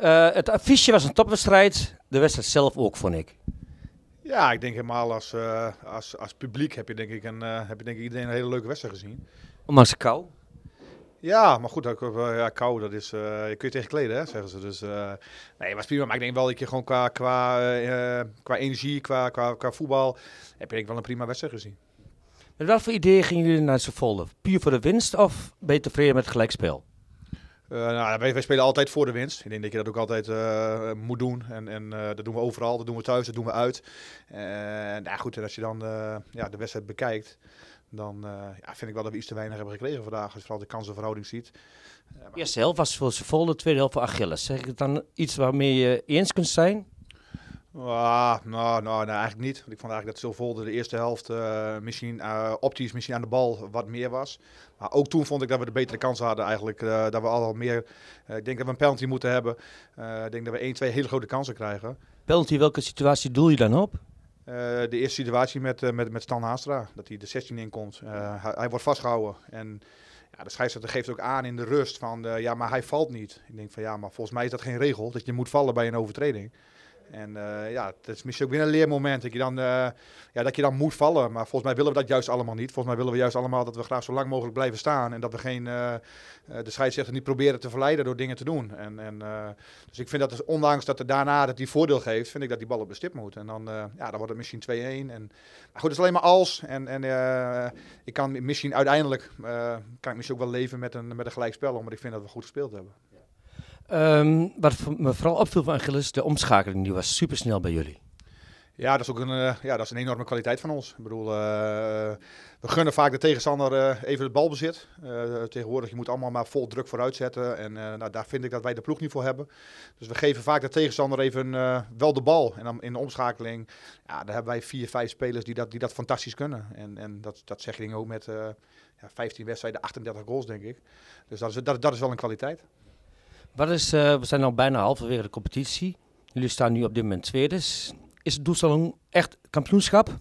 Eh, het affiche was een topwedstrijd. De wedstrijd zelf ook, vond ik. Ja, ik denk helemaal als, eh, als, als publiek heb je, denk ik een, eh, heb je denk ik iedereen een hele leuke wedstrijd gezien. Om de kou? Ja, maar goed, ja, kou, dat is, je kun je tegen hè, zeggen ze. Dus nee, was prima. Maar ik denk wel dat je gewoon qua, qua, qua energie, qua, qua, qua voetbal, heb je denk ik wel een prima wedstrijd gezien. Met wat voor idee gingen jullie naar Zwolle? Puur voor de winst of ben je tevreden met het gelijkspel? Uh, nou, wij, wij, spelen altijd voor de winst. Ik denk dat je dat ook altijd eh, moet doen. En, en eh, dat doen we overal. Dat doen we thuis, dat doen we uit. En nou goed, en als je dan ja, de wedstrijd bekijkt, dan ja, vind ik wel dat we iets te weinig hebben gekregen vandaag. Als je vooral de kansenverhouding ziet. de eerste helft was voor de tweede helft voor Achilles. Zeg ik het dan iets waarmee je eens kunt zijn? Ah, nou, nou, nou, eigenlijk niet. ik vond eigenlijk dat Silvolde de eerste helft uh, misschien uh, optisch misschien aan de bal wat meer was. Maar ook toen vond ik dat we de betere kans hadden eigenlijk. Eh, dat we al meer, ik denk dat we een penalty moeten hebben. ik denk dat we één, twee hele grote kansen krijgen. Penalty, welke situatie doel je dan op? de eerste situatie met, met, met Stan Haastra, dat hij de 16 in komt. hij, wordt vastgehouden. En ja, de scheidsrechter geeft ook aan in de rust van ja, maar hij valt niet. Ik denk van ja, maar volgens mij is dat geen regel, dat je moet vallen bij een overtreding. En eh, ja, het is misschien ook weer een leermoment dat je, dan, eh, ja, dat je dan moet vallen. Maar volgens mij willen we dat juist allemaal niet. Volgens mij willen we juist allemaal dat we graag zo lang mogelijk blijven staan. En dat we geen, eh, de scheidsrechter niet proberen te verleiden door dingen te doen. En, en, dus ik vind dat dus, ondanks dat er daarna dat die voordeel geeft, vind ik dat die bal op de stip moet. En dan, ja, dan wordt het misschien 2-1. En, maar goed, het is alleen maar als. En, en ik kan misschien uiteindelijk, kan ik misschien ook wel leven met een, met een gelijkspel. Omdat ik vind dat we goed gespeeld hebben. Ehm, wat me vooral opviel van Gilles, de omschakeling die was snel bij jullie. Ja, dat is ook een, eh, ja, dat is een enorme kwaliteit van ons. Ik bedoel, eh, we gunnen vaak de tegenstander uh, even het balbezit. tegenwoordig, je moet allemaal maar vol druk vooruit zetten. En nou, daar vind ik dat wij de ploeg niet voor hebben. Dus we geven vaak de tegenstander even wel de bal. En dan in de omschakeling, ja, daar hebben wij vier, vijf spelers die dat, die dat fantastisch kunnen. En, en dat, dat zeg je ook met ja, 15 wedstrijden, 38 goals, denk ik. Dus dat is, dat, dat is wel een kwaliteit. Wat is, eh, we zijn al bijna halverwege de competitie. Jullie staan nu op dit moment tweede. Is het doelstelling echt kampioenschap?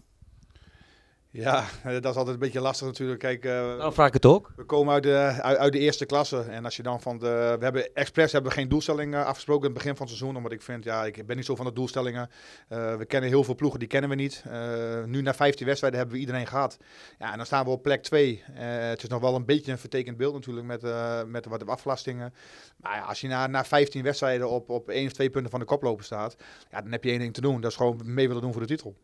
Ja, eh, dat is altijd een beetje lastig natuurlijk. Kijk, uh, nou, vraag ik het ook. We komen uit de, uit, de eerste klasse. En als je dan van de. We hebben expres hebben geen doelstellingen eh, afgesproken in het begin van het seizoen. Omdat ik vind, ja, ik ben niet zo van de doelstellingen. Uh, we kennen heel veel ploegen, die kennen we niet. nu na 15 wedstrijden hebben we iedereen gehad. Ja, en dan staan we op plek 2. het is nog wel een beetje een vertekend beeld natuurlijk met, met wat aflastingen. Maar ja, als je na, na 15 wedstrijden op, op 1 of twee punten van de koploper staat, ja, dan heb je één ding te doen. Dat is gewoon mee willen doen voor de titel.